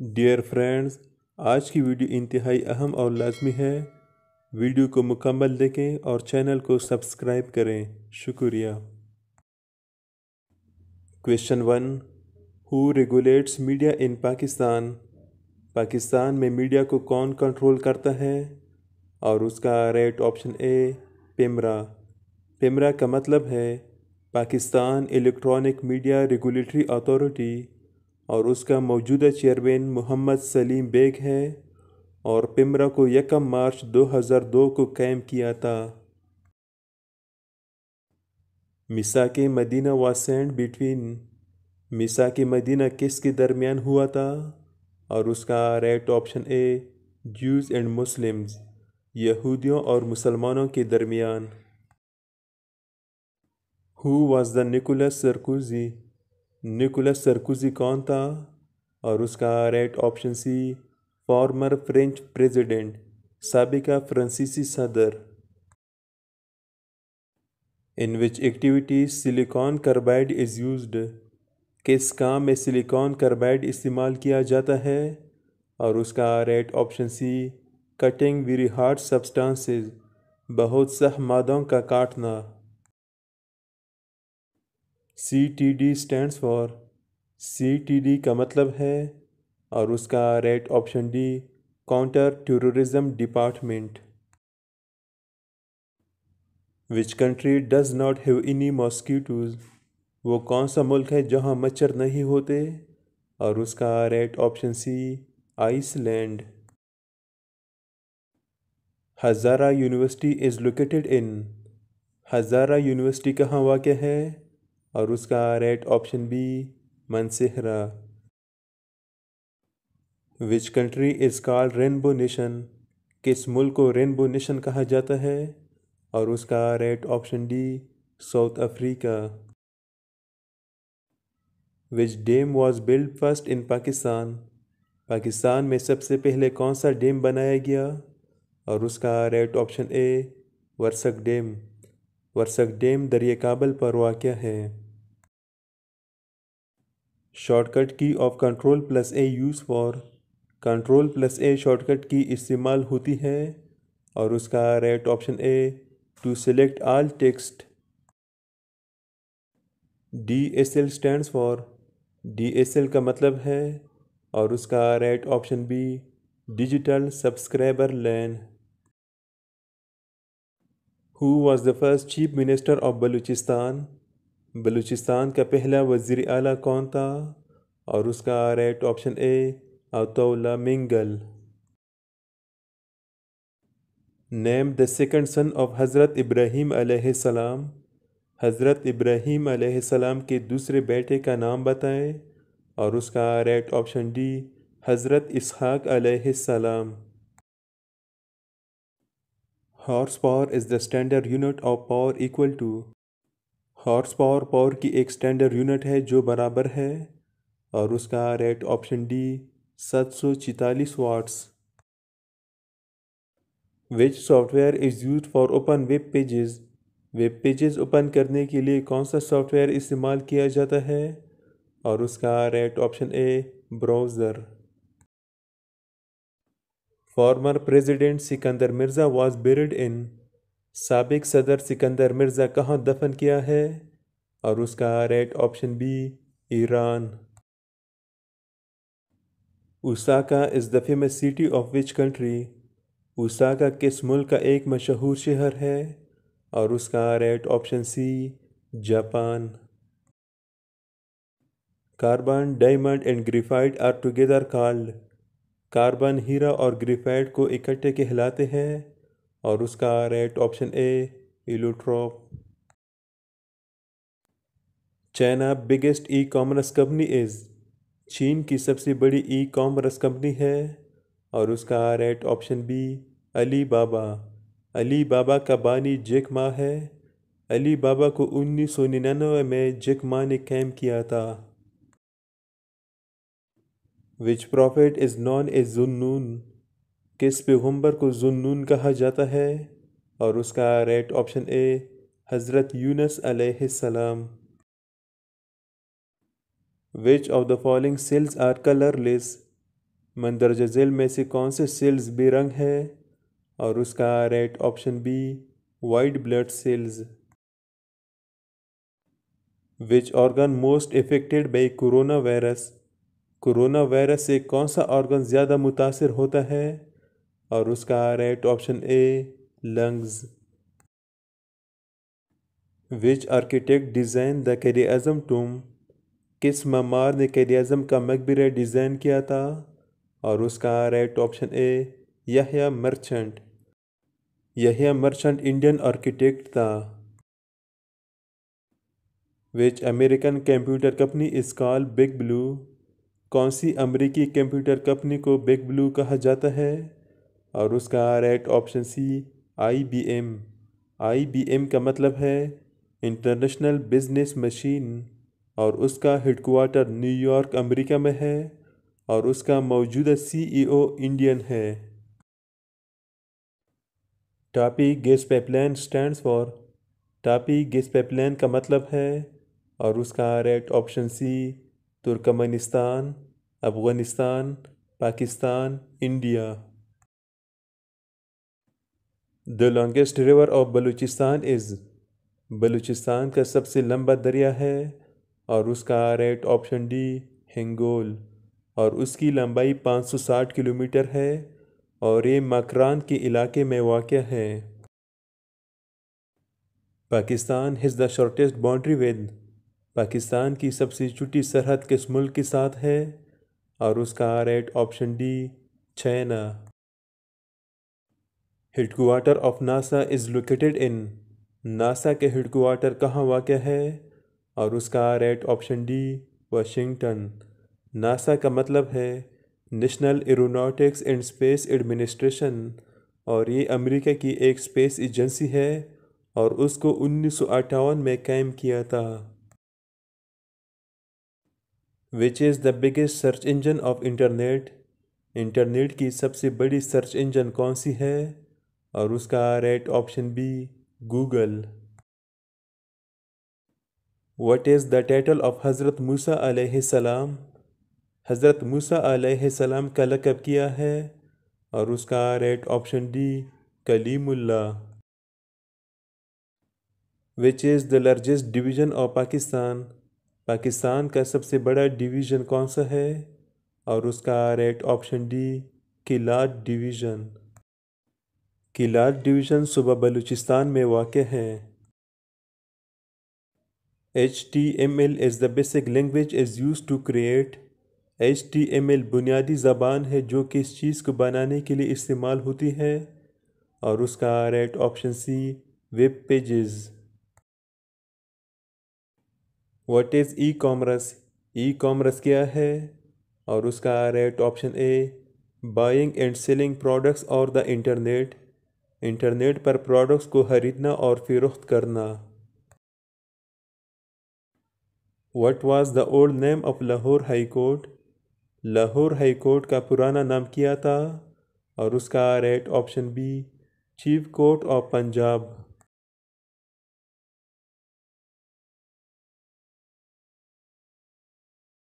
dear friends आज की video इंतहाई अहम और लाजमी है वीडियो को मुकम्मल देखें और चैनल को सब्सक्राइब करें शुक्रिया question one who regulates media in Pakistan Pakistan में मीडिया को कौन कंट्रोल करता है और उसका right option A PEMRA PEMRA का मतलब है Pakistan electronic media regulatory authority और उसका मौजूदा चेयरमैन मोहम्मद सलीम बेग है और पिमरा को यकम मार्च 2002 को कैम किया था मिसा के मदीना वासेंड बिटवीन मिसा के मदीना किस के दरमियान हुआ था और उसका right option A Jews and Muslims यहूदियों और मुसलमानों के दरमियान who was the Nicolas Sarkozy Nicolas Sarkozy कौन था और उसका right option C former French president सबका फ्रांसीसी सदर in which activity silicon carbide is used किस काम में सिलिकॉन कार्बाइड इस्तेमाल किया जाता है और उसका right option C cutting very hard substances बहुत सह मादों का काटना C T D stands for C T D का मतलब है और उसका right option D counter terrorism department which country does not have any mosquitoes वो कौन सा मुल्क है जहाँ मच्छर नहीं होते और उसका right option C Iceland Hazara university is located in Hazara university कहाँ वाक़ है और उसका right option B Mansehra which country is called rainbow nation किस मुल्क को रेनबो नेशन कहा जाता है और उसका right option D South Africa which dam was build first in Pakistan Pakistan में सबसे पहले कौन सा डैम बनाया गया और उसका right option A Warsak dam Warsak dam दरिए काबल पर वाक़ है shortcut key of control plus A use for control plus A shortcut key इस्तेमाल होती है और उसका right option A to select all text D S L stand for D S L का मतलब है और उसका right option B digital subscriber line who was the first chief minister of Balochistan Balochistan का पहला वज़ी अला कौन था और उसका right option A Ataullah Mengal name the second son of Hazrat Ibrahim सलाम हज़रत इब्राहीम सलाम के दूसरे बेटे का नाम बताएं और उसका right option D Hazrat Ishaq सलाम horse power is the standard unit of power equal to horse power power की एक स्टैंडर्ड यूनिट है जो बराबर है और उसका रेट ऑप्शन डी सात सौ छतालीस watts which software is used for open web pages web pages open करने के लिए कौन सा सॉफ्टवेयर इस्तेमाल किया जाता है और उसका right option A browser former president Sikandar Mirza was born in सबक सदर सिकंदर मिर्ज़ा कहाँ दफन किया है और उसका right option B Iran Osaka is दफ़े में city of which country Osaka किस मुल्क का एक मशहूर शहर है और उसका right option C Japan carbon diamond and graphite are together called carbon हीरा और ग्रेफाइट को इकट्ठे कहलाते हैं और उसका right option A allotrope China biggest e commerce company is चीन की सबसे बड़ी ई कॉमर्स कंपनी है और उसका right option B Alibaba Alibaba का बानी जेक मा है अली बाबा को उन्नीस सौ निन्यानवे में जेक मा ने कैम किया था which prophet is known as Zunnun किस पैगम्बर को जुन्नून कहा जाता है और उसका रेट ऑप्शन ए हज़रत यूनस सलाम which of the following cells are colourless मंदरजा झेल में से कौन से सेल्स बेरंग है और उसका right option B white blood cells which organ most affected by corona virus corona virus से कौन सा ऑर्गन ज़्यादा मुतासर होता है और उसका right option A lungs which architect design the कैरियाजम अज़म टूम किस ममार ने कैरियाजम अज़म का मकबरा डिज़ाइन किया था और उसका right option A Yahya Merchant Yahya Merchant Indian architect था which American computer company is called big blue कौन सी अमेरिकी कंप्यूटर कंपनी को बिग ब्लू कहा जाता है और उसका right option C I B M I B M का मतलब है इंटरनेशनल बिजनेस मशीन और उसका हेडकोार्टर न्यूयॉर्क अमेरिका में है और उसका मौजूदा सीईओ इंडियन e है TAPI gas pipeline stands for TAPI gas pipeline का मतलब है और उसका right option C Turkmenistan Afghanistan Pakistan India the longest river of Balochistan is Balochistan का सबसे लंबा दरिया है और उसका राइट ऑप्शन डी हिंगोल और उसकी लंबाई 560 किलोमीटर है और ये मकरान के इलाके में वाक़ है Pakistan has the shortest boundary with Pakistan की सबसे छोटी सरहद किस मुल्क के साथ है और उसका right option D China headquarter of NASA is located in NASA के हेडकोार्टर कहाँ वाक़ है और उसका right option D Washington NASA का मतलब है national aeronautics and space administration और ये अमेरिका की एक स्पेस एजेंसी है और उसको उन्नीस में कायम किया था which is the biggest search engine of internet internet की सबसे बड़ी सर्च इंजन कौन सी है और उसका right option B Google what is the title of Hazrat Musa सलाम हज़रत मूसा सलाम का लकब किया है और उसका राइट ऑप्शन डी कलीमुल्ला which is the largest division of Pakistan Pakistan का सबसे बड़ा डिवीज़न कौन सा है और उसका राइट ऑप्शन डी किला डिवीज़न की लार्ज डिवीज़न सुबह बलूचिस्तान में वाक़ है H T M L is the basic language is use to create H T M L बुनियादी ज़बान है जो कि इस चीज़ को बनाने के लिए इस्तेमाल होती है और उसका right option C web pages what is e commerce e commerce क्या है और उसका right option A buying and selling products और द इंटरनेट इंटरनेट पर प्रोडक्ट्स को ख़रीदना और फ़रोख्त करना what was the old name of Lahore high court Lahore high court का पुराना नाम किया था और उसका right option B chief court of Punjab